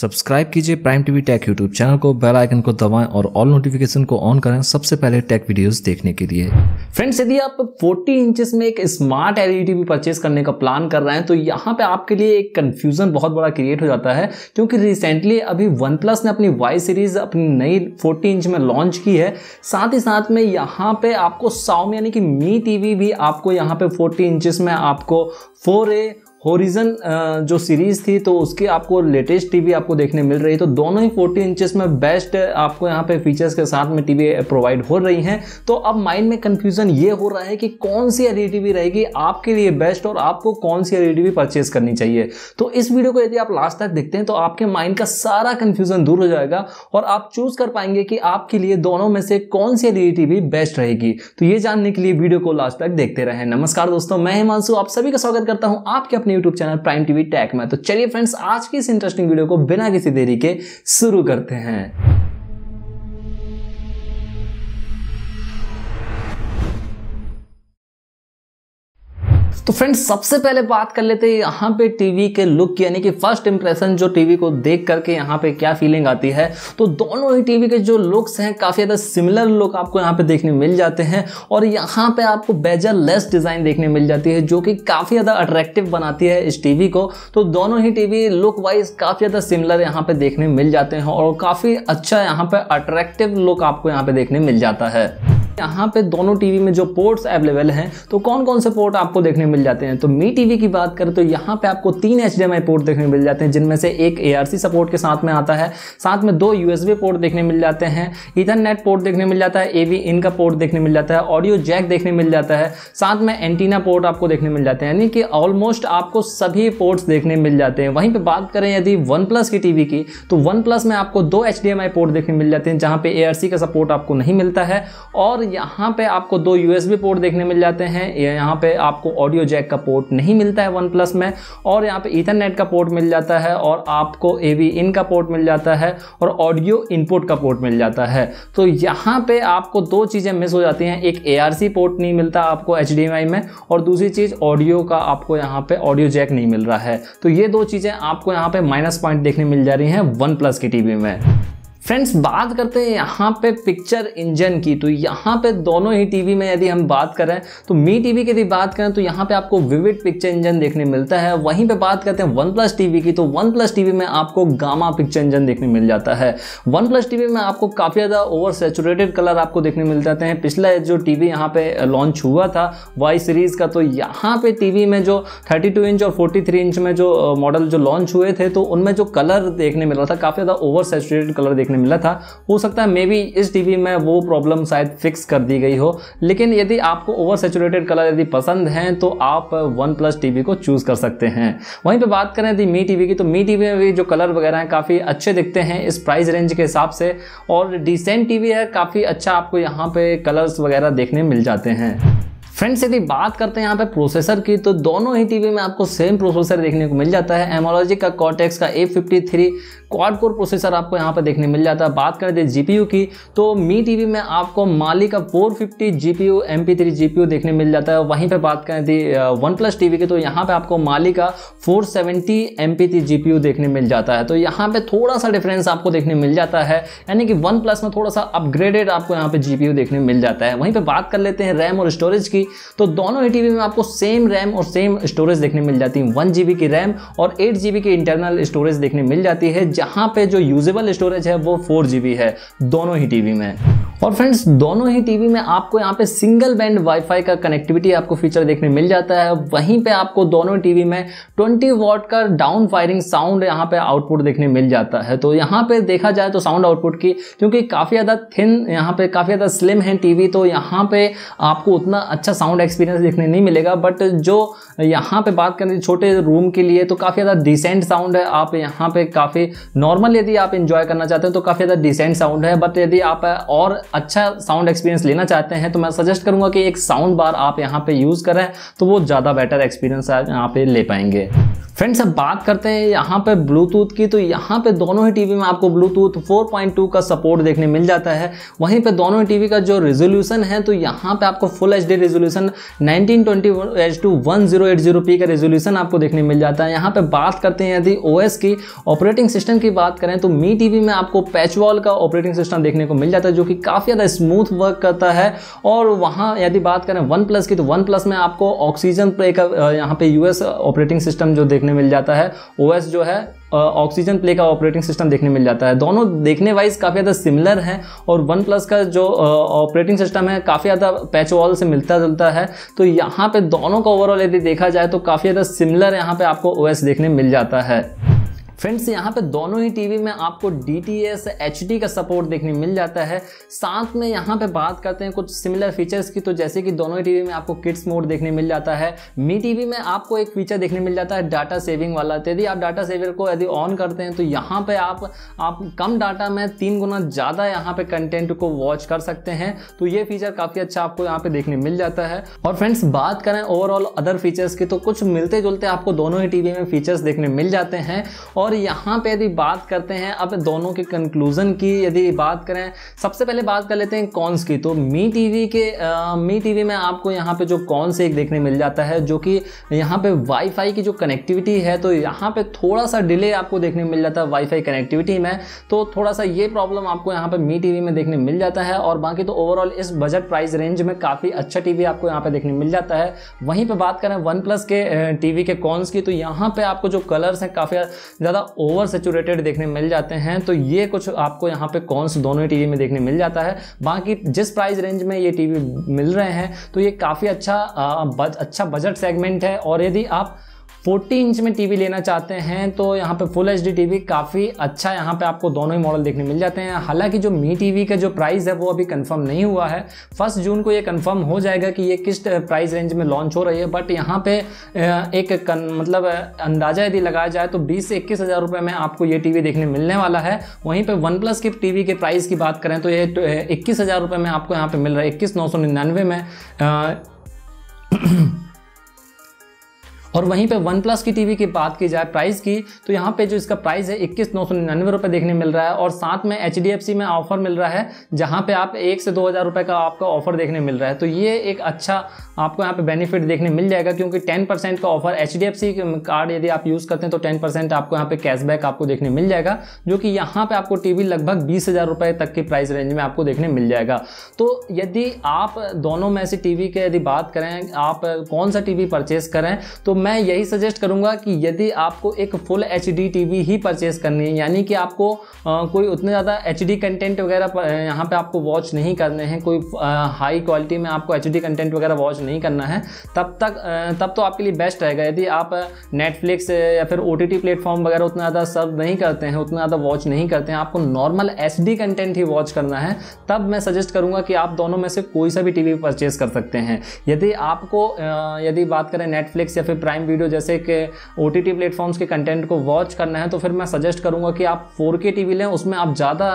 subscribe कीजिए Prime TV tech YouTube channel को bell icon को दबाएं और ऑल नोटिफिकेशन को ऑन करें सबसे पहले टेक वीडियोस देखने के लिए फ्रेंड्स यदि आप 40 इंचेस में एक स्मार्ट एलईडी टीवी परचेज करने का प्लान कर रहे हैं तो यहाँ पे आपके लिए एक कंफ्यूजन बहुत बड़ा क्रिएट हो जाता है क्योंकि रिसेंटली अभी वन ने अपनी वाई सीरीज अपनी नई फोर्टी इंच में लॉन्च की है साथ ही साथ में यहाँ पे आपको साउम यानी कि मी टीवी भी आपको यहाँ पे फोर्टी इंचेस में आपको फोर होरिजन जो सीरीज थी तो उसके आपको लेटेस्ट टीवी आपको देखने मिल रही है तो दोनों ही 40 इंचेस में बेस्ट आपको यहाँ पे फीचर्स के साथ में टीवी प्रोवाइड हो रही हैं तो अब माइंड में कंफ्यूजन ये हो रहा है कि कौन सी एल टीवी रहेगी आपके लिए बेस्ट और आपको कौन सी एल टीवी परचेज करनी चाहिए तो इस वीडियो को यदि आप लास्ट तक देखते हैं तो आपके माइंड का सारा कन्फ्यूजन दूर हो जाएगा और आप चूज कर पाएंगे कि आपके लिए दोनों में से कौन सी एल टीवी बेस्ट रहेगी तो ये जानने के लिए वीडियो को लास्ट तक देखते रहे नमस्कार दोस्तों मैं हिमांशु आप सभी का स्वागत करता हूँ आपके अपने अपने YouTube channel Prime TV tech में तो चलिए फ्रेंड्स आज की इस इंटरेस्टिंग वीडियो को बिना किसी देरी के शुरू करते हैं तो फ्रेंड्स सबसे पहले बात कर लेते हैं यहाँ पे टीवी के लुक की यानी कि फर्स्ट इंप्रेशन जो टीवी को देख करके यहाँ पे क्या फीलिंग आती है तो दोनों ही टीवी के जो लुक्स हैं काफ़ी ज़्यादा सिमिलर लुक आपको यहाँ पे देखने मिल जाते हैं और यहाँ पे आपको बेजर लेस डिज़ाइन देखने मिल जाती है जो कि काफ़ी ज़्यादा अट्रैक्टिव बनाती है इस टीवी को तो दोनों ही टीवी लुक वाइज काफ़ी ज़्यादा सिमिलर यहाँ पे देखने मिल जाते हैं और काफ़ी अच्छा यहाँ पे अट्रैक्टिव लुक आपको यहाँ पे देखने मिल जाता है यहाँ पे दोनों टीवी में जो पोर्ट्स अवेलेबल हैं तो कौन कौन से पोर्ट आपको देखने मिल जाते हैं तो मी टीवी की बात करें तो यहाँ पे आपको तीन एच पोर्ट देखने मिल जाते हैं जिनमें से एक ए सपोर्ट के साथ में आता है साथ में दो यू पोर्ट देखने मिल जाते हैं इथरनेट पोर्ट देखने मिल जाता है ए वी इन का पोर्ट देखने मिल जाता है ऑडियो जैक देखने मिल जाता है साथ में एंटीना पोर्ट आपको देखने मिल जाते हैं यानी कि ऑलमोस्ट आपको सभी पोर्ट्स देखने मिल जाते हैं वहीं पर बात करें यदि वन प्लस की टीवी की तो वन प्लस में आपको दो एच पोर्ट देखने मिल जाते हैं जहाँ पे ए का सपोर्ट आपको नहीं मिलता है और यहाँ पे आपको दो यूएसबी पोर्ट देखने मिल जाते हैं यहाँ पे आपको ऑडियो जैक का पोर्ट नहीं मिलता है वन प्लस में और यहाँ पे इथरनेट का पोर्ट मिल जाता है और आपको ए इन का पोर्ट मिल जाता है और ऑडियो इनपुट का पोर्ट मिल जाता है तो यहाँ पे आपको दो चीज़ें मिस हो जाती हैं एक ए पोर्ट नहीं मिलता आपको एच में और दूसरी चीज़ ऑडियो का आपको यहाँ पर ऑडियो जैक नहीं मिल रहा है तो ये दो चीज़ें आपको यहाँ पर माइनस पॉइंट देखने मिल जा रही हैं वन प्लस की टीवी में फ्रेंड्स बात करते हैं यहाँ पे पिक्चर इंजन की तो यहाँ पे दोनों ही टीवी में यदि हम बात करें तो मी टीवी की यदि बात करें तो यहाँ पे आपको विविड पिक्चर इंजन देखने मिलता है वहीं पे बात करते हैं वन प्लस टीवी की तो वन प्लस टीवी में आपको गामा पिक्चर इंजन देखने मिल जाता है वन प्लस टीवी में आपको काफ़ी ज़्यादा ओवर सेचुरेटेड कलर आपको देखने मिल जाते हैं पिछला जो टी वी यहाँ पे लॉन्च हुआ था वाई सीरीज़ का तो यहाँ पर टी में जो थर्टी इंच और फोर्टी इंच में जो मॉडल जो लॉन्च हुए थे तो उनमें जो कलर देखने मिल रहा था काफ़ी ज़्यादा ओवर सेचुरेटेड कलर देखने देखने मिला था हो सकता है मे बी इस टीवी में वो प्रॉब्लम शायद फिक्स कर दी गई हो लेकिन यदि आपको ओवर सेचुरेटेड कलर यदि पसंद है तो आप वन प्लस टीवी को चूज़ कर सकते हैं वहीं पर बात करें यदि मी टीवी की तो मी टीवी में भी जो कलर वगैरह हैं काफ़ी अच्छे दिखते हैं इस प्राइस रेंज के हिसाब से और डिसेंट टीवी है काफ़ी अच्छा आपको यहाँ पे कलर्स वगैरह देखने मिल जाते हैं फ्रेंड्स यदि बात करते हैं यहाँ पे प्रोसेसर की तो दोनों ही टीवी में आपको सेम प्रोसेसर देखने को मिल जाता है एमोलॉजी का कॉटेक्स का A fifty three quad core processor आपको यहाँ पे देखने मिल जाता है बात करें थे जीपीयू की तो मी टीवी में आपको माली का four fifty G P U M P P three G देखने मिल जाता है वहीं पर बात करें थी वन प्लस वी की तो यहाँ पर आपको माली का फोर सेवेंटी एम देखने मिल जाता है तो यहाँ पर थोड़ा सा डिफरेंस आपको देखने मिल जाता है यानी कि वन प्लस में थोड़ा सा अपग्रेडेड आपको यहाँ पी यू देखने मिल जाता है वहीं पर बात कर लेते हैं रैम और स्टोरेज की तो दोनों ए में आपको सेम रैम और सेम स्टोरेज देखने मिल जाती है वन जी की रैम और एट जी की इंटरनल स्टोरेज देखने मिल जाती है जहाँ पे जो यूजेबल स्टोरेज है वो फोर है दोनों ही टीवी में और फ्रेंड्स दोनों ही टीवी में आपको यहाँ पे सिंगल बैंड वाईफाई का कनेक्टिविटी आपको फीचर देखने मिल जाता है वहीं पे आपको दोनों टीवी में 20 वॉट का डाउन फायरिंग साउंड यहाँ पे आउटपुट देखने मिल जाता है तो यहाँ पे देखा जाए तो साउंड आउटपुट की क्योंकि काफ़ी ज़्यादा थिन यहाँ पे काफ़ी ज़्यादा स्लिम है टीवी तो यहाँ पे आपको उतना अच्छा अच्छा साउंड एक्सपीरियंस देखने नहीं मिलेगा बट जो यहाँ पे बात करें छोटे रूम के लिए तो काफ़ी ज़्यादा डिसेंट साउंड है आप यहाँ पे काफ़ी नॉर्मल यदि आप इन्जॉय करना चाहते हैं तो काफ़ी ज़्यादा डिसेंट साउंड है बट यदि आप और अच्छा साउंड एक्सपीरियंस लेना चाहते हैं तो मैं सजेस्ट करूँगा कि एक साउंड बार आप यहाँ पर यूज़ करें तो वो ज़्यादा बेटर एक्सपीरियंस आप यहाँ पर ले पाएंगे फ्रेंड्स अब बात करते हैं यहाँ पे ब्लूटूथ की तो यहाँ पे दोनों ही टीवी में आपको ब्लूटूथ 4.2 का सपोर्ट देखने मिल जाता है वहीं पे दोनों ही टीवी का जो रेजोल्यूशन है तो यहाँ पे आपको फुल एच डी रेजोल्यूशन 1920 एच 1080p का रेजोल्यूशन आपको देखने मिल जाता है यहाँ पे बात करते हैं यदि ओएस की ऑपरेटिंग सिस्टम की बात करें तो मी टीवी में आपको पैचवॉल का ऑपरेटिंग सिस्टम देखने को मिल जाता है जो कि काफ़ी ज़्यादा स्मूथ वर्क करता है और वहां यदि बात करें वन प्लस की तो वन प्लस में आपको ऑक्सीजन प्ले का यहाँ पे यूएस ऑपरेटिंग सिस्टम जो देखने मिल जाता है ओएस जो है ऑक्सीजन प्ले का ऑपरेटिंग सिस्टम देखने मिल जाता है दोनों देखने वाइज काफ़ी ज़्यादा सिमिलर हैं और वन प्लस का जो ऑपरेटिंग सिस्टम है काफ़ी ज़्यादा पैच वॉल से मिलता जुलता है तो यहाँ पे दोनों का ओवरऑल यदि देखा जाए तो काफ़ी ज़्यादा सिमिलर यहाँ पे आपको ओएस देखने मिल जाता है फ्रेंड्स यहाँ पे दोनों ही टीवी में आपको D T S H D का सपोर्ट देखने मिल जाता है साथ में यहाँ पे बात करते हैं कुछ सिमिलर फीचर्स की तो जैसे कि दोनों ही टीवी में आपको किड्स मोड देखने मिल जाता है मी टीवी में आपको एक फीचर देखने मिल जाता है डाटा सेविंग वाला तो यदि आप डाटा सेवर को यदि ऑन करते हैं तो यहाँ पे आप आप कम डाटा में तीन गुना ज़्यादा यहाँ पे कंटेंट को वॉच कर सकते हैं तो ये फीचर काफ़ी अच्छा आपको यहाँ पे देखने मिल जाता है और फ्रेंड्स बात करें ओवरऑल अदर फीचर्स की तो कुछ मिलते जुलते आपको दोनों ही टी में फीचर्स देखने मिल जाते हैं और और यहाँ पे यदि बात करते हैं अब दोनों के कंक्लूजन की यदि बात करें सबसे पहले बात कर लेते हैं कॉन्स की तो मी टीवी के आ, मी टीवी में आपको यहाँ पे जो कॉन्स एक देखने मिल जाता है जो कि यहाँ पे वाईफाई की जो कनेक्टिविटी है तो यहाँ पे थोड़ा सा डिले आपको देखने मिल जाता है वाईफाई कनेक्टिविटी में तो थोड़ा सा ये प्रॉब्लम आपको यहाँ पे मी टीवी में देखने मिल जाता है और बाकी तो ओवरऑल इस बजट प्राइस रेंज में काफ़ी अच्छा टीवी आपको यहाँ पे देखने मिल जाता है वहीं पर बात करें वन प्लस के टीवी के कॉन्स की तो यहाँ पे आपको जो कलर्स हैं काफ़ी ज़्यादा ओवर सेचुरेटेड देखने मिल जाते हैं तो ये कुछ आपको यहाँ पे कॉन्स दोनों टीवी में देखने मिल जाता है बाकी जिस प्राइस रेंज में ये टीवी मिल रहे हैं तो ये काफ़ी अच्छा आ, बज, अच्छा बजट सेगमेंट है और यदि आप फोर्टी इंच में टीवी लेना चाहते हैं तो यहाँ पे फुल एच टीवी काफ़ी अच्छा यहाँ पे आपको दोनों ही मॉडल देखने मिल जाते हैं हालांकि जो मी टीवी का जो प्राइस है वो अभी कंफर्म नहीं हुआ है फर्स्ट जून को ये कंफर्म हो जाएगा कि ये किस प्राइस रेंज में लॉन्च हो रही है बट यहाँ पे एक कन, मतलब अंदाजा यदि लगाया जाए तो बीस से इक्कीस हज़ार रुपये में आपको ये वी देखने मिलने वाला है वहीं पर वन प्लस की वी के प्राइस की बात करें तो ये इक्कीस हज़ार रुपये में आपको यहाँ पर मिल रहा है इक्कीस नौ सौ निन्यानवे में और वहीं पे वन प्लस की टीवी की बात की जाए प्राइस की तो यहाँ पे जो इसका प्राइस है इक्कीस नौ सौ निन्यानवे रुपये देखने मिल रहा है और साथ में एच में ऑफर मिल रहा है जहाँ पे आप एक से दो हज़ार रुपये का आपका ऑफर देखने मिल रहा है तो ये एक अच्छा आपको यहाँ पे बेनिफिट देखने मिल जाएगा क्योंकि टेन परसेंट का ऑफर एच कार्ड यदि आप यूज़ करते हैं तो टेन परसेंट आपको यहाँ पे कैशबैक आपको देखने मिल जाएगा जो कि यहाँ पर आपको वी लगभग बीस हज़ार रुपये तक की प्राइस रेंज में आपको देखने मिल जाएगा तो यदि आप दोनों में से वी के यदि बात करें आप कौन सा टी वी परचेज करें तो मैं यही सजेस्ट करूंगा कि यदि आपको एक फुल एच डी ही परचेज करनी है यानी कि आपको आ, कोई उतने ज़्यादा एच डी कंटेंट वगैरह यहाँ पे आपको वॉच नहीं करने हैं कोई आ, हाई क्वालिटी में आपको एच डी कंटेंट वगैरह वॉच नहीं करना है तब तक आ, तब तो आपके लिए बेस्ट रहेगा यदि आप नेटफ्लिक्स या फिर ओ टी टी प्लेटफॉर्म वगैरह उतना ज़्यादा सर्व नहीं करते हैं उतना ज़्यादा वॉच नहीं करते हैं आपको नॉर्मल एच डी कंटेंट ही वॉच करना है तब मैं सजेस्ट करूँगा कि आप दोनों में से कोई सा भी टी वी परचेज कर सकते हैं यदि आपको यदि बात करें नेटफ्लिक्स या फिर प्राइम वीडियो जैसे कि ओ टी टी प्लेटफॉर्म्स के कंटेंट को वॉच करना है तो फिर मैं सजेस्ट करूँगा कि आप फोर के टी वी लें उसमें आप ज़्यादा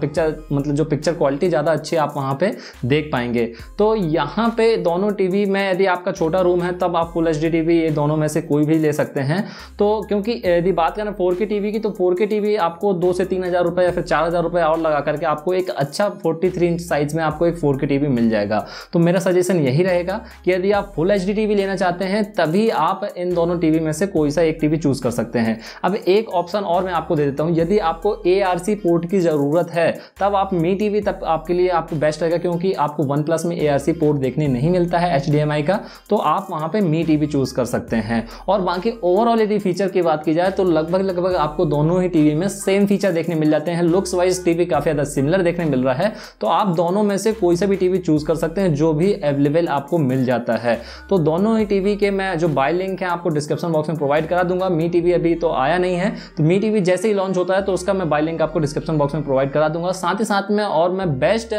पिक्चर मतलब जो पिक्चर क्वालिटी ज़्यादा अच्छी आप वहाँ पर देख पाएंगे तो यहाँ पर दोनों टी वी में यदि आपका छोटा रूम है तब आप full H D T V ये दोनों में से कोई भी ले सकते हैं तो क्योंकि यदि बात करें फोर के टी वी की तो फोर के टी वी आपको दो से तीन हज़ार रुपये या फिर चार हज़ार रुपये और लगा करके आपको एक अच्छा फोर्टी थ्री इंच साइज़ में आपको एक फोर के टी वी मिल जाएगा तो मेरा सजेशन यही रहेगा कि यदि आप full H D T V लेना चाहते हैं तभी आप आप इन दोनों टीवी में से कोई सा एक टीवी चूज कर सकते हैं अब एक ऑप्शन और मैं आपको दे देता हूं यदि आपको ए पोर्ट की ज़रूरत है तब आप मी टीवी तब आपके लिए आपको बेस्ट रहेगा क्योंकि आपको वन प्लस में ए पोर्ट देखने नहीं मिलता है एच का तो आप वहां पर मी टीवी चूज़ कर सकते हैं और बाकी ओवरऑल यदि फीचर की बात की जाए तो लगभग लगभग आपको दोनों ही टीवी में सेम फीचर देखने मिल जाते हैं लुक्स वाइज टीवी काफ़ी ज़्यादा सिमिलर देखने मिल रहा है तो आप दोनों में से कोई सा भी टीवी चूज़ कर सकते हैं जो भी अवेलेबल आपको मिल जाता है तो दोनों ही टीवी के मैं जो बाय लिंक है आपको डिस्क्रिप्शन बॉक्स में प्रोवाइड करा दूंगा मी टीवी अभी तो आया नहीं है तो मी टीवी जैसे ही लॉन्च होता है तो उसका मैं बाय लिंक आपको डिस्क्रिप्शन बॉक्स में प्रोवाइड करा दूंगा साथ ही साथ में और मैं बेस्ट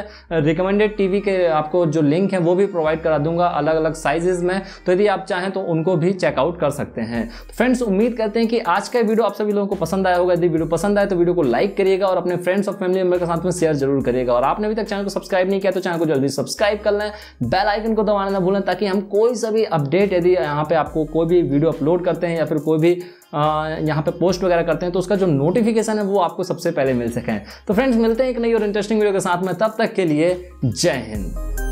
रिकमेंडेड टीवी के आपको जो लिंक है वो भी प्रोवाइड करा दूंगा अलग अलग साइजेज में तो यदि आप चाहें तो उनको भी चेकआउट कर सकते हैं तो फ्रेंड्स उम्मीद करते हैं कि आज का वीडियो आप सभी लोगों को पसंद आया होगा यदि वीडियो पसंद आए तो वीडियो को लाइक करिएगा और अपने फ्रेंड्स और फैमिली मेंबर के साथ में शेयर जरूर करिएगा और आपने अभी तक चैनल को सब्सक्राइब नहीं किया तो चैनल को जल्दी सब्सक्राइब कर लें बेल आइकन को दबाना ना भूलें ताकि हम कोई सभी अपडेट यदि यहाँ पे आपको कोई भी वीडियो अपलोड करते हैं या फिर कोई भी यहाँ पे पोस्ट वगैरह करते हैं तो उसका जो नोटिफिकेशन है वो आपको सबसे पहले मिल सके तो फ्रेंड्स मिलते हैं एक नई और इंटरेस्टिंग वीडियो के साथ में तब तक के लिए जय हिंद